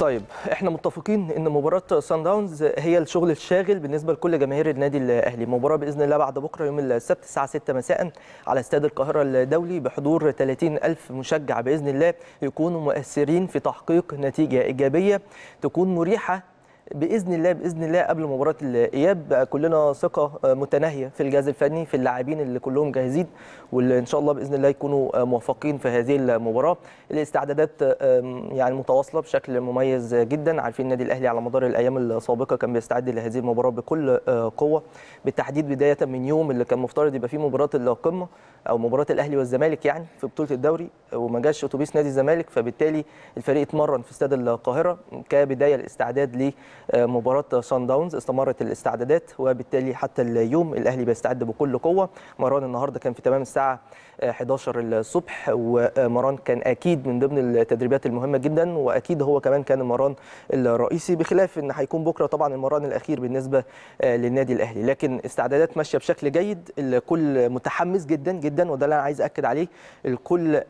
طيب احنا متفقين ان مباراه سان داونز هي الشغل الشاغل بالنسبه لكل جماهير النادي الاهلي مباراه باذن الله بعد بكره يوم السبت الساعه 6 مساء على استاد القاهره الدولي بحضور 30 الف مشجع باذن الله يكونوا مؤثرين في تحقيق نتيجه ايجابيه تكون مريحه باذن الله باذن الله قبل مباراه الاياب بقى كلنا ثقه آه، متناهيه في الجهاز الفني في اللاعبين اللي كلهم جاهزين واللي ان شاء الله باذن الله يكونوا آه، موفقين في هذه المباراه الاستعدادات يعني متواصله بشكل مميز جدا عارفين النادي الاهلي على مدار الايام السابقه كان بيستعد لهذه المباراه بكل آه، قوه بالتحديد بدايه من يوم اللي كان مفترض يبقى فيه مباراه القمه او مباراه الاهلي والزمالك يعني في بطوله الدوري وما جاش اتوبيس نادي الزمالك فبالتالي الفريق اتمرن في استاد القاهره كبدايه الاستعداد ليه آه، مباراه سان داونز استمرت الاستعدادات وبالتالي حتى اليوم الاهلي بيستعد بكل قوه مران النهارده كان في تمام الساعه 11 آه، الصبح ومران كان اكيد من ضمن التدريبات المهمه جدا واكيد هو كمان كان المران الرئيسي بخلاف ان هيكون بكره طبعا المران الاخير بالنسبه آه، للنادي الاهلي لكن استعدادات ماشيه بشكل جيد الكل متحمس جدا جدا وده اللي انا عايز اكد عليه الكل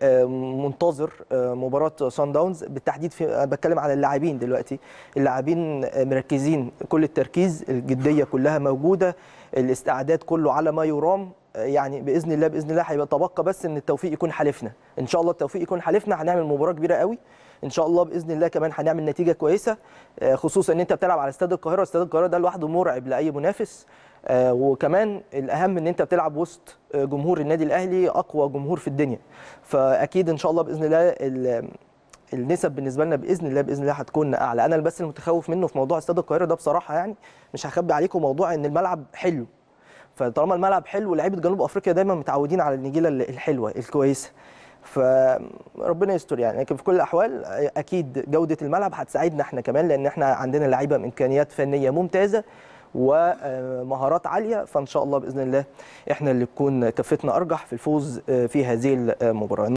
منتظر مباراه سان داونز بالتحديد في بتكلم على اللاعبين دلوقتي اللاعبين مركزين كل التركيز الجديه كلها موجوده الاستعداد كله على ما يرام يعني باذن الله باذن الله هيبقى تبقى بس ان التوفيق يكون حالفنا ان شاء الله التوفيق يكون حالفنا هنعمل مباراه كبيره قوي ان شاء الله باذن الله كمان هنعمل نتيجه كويسه آه، خصوصا ان انت بتلعب على استاد القاهره استاد القاهره ده لوحده مرعب لاي منافس آه، وكمان الاهم ان انت بتلعب وسط آه، جمهور النادي الاهلي اقوى جمهور في الدنيا فاكيد ان شاء الله باذن الله النسب بالنسبه لنا باذن الله باذن الله هتكون اعلى انا بس المتخوف منه في موضوع استاد القاهره ده بصراحه يعني مش هخبي عليكم موضوع ان الملعب حلو فطالما الملعب حلو لعيبه جنوب افريقيا دايما متعودين على النجيله الحلوه الكويسه فربنا يستر يعني لكن في كل الاحوال اكيد جوده الملعب هتساعدنا احنا كمان لان احنا عندنا لعيبه بامكانيات فنيه ممتازه ومهارات عاليه فان شاء الله باذن الله احنا اللي تكون كفتنا ارجح في الفوز آه، في هذه المباراه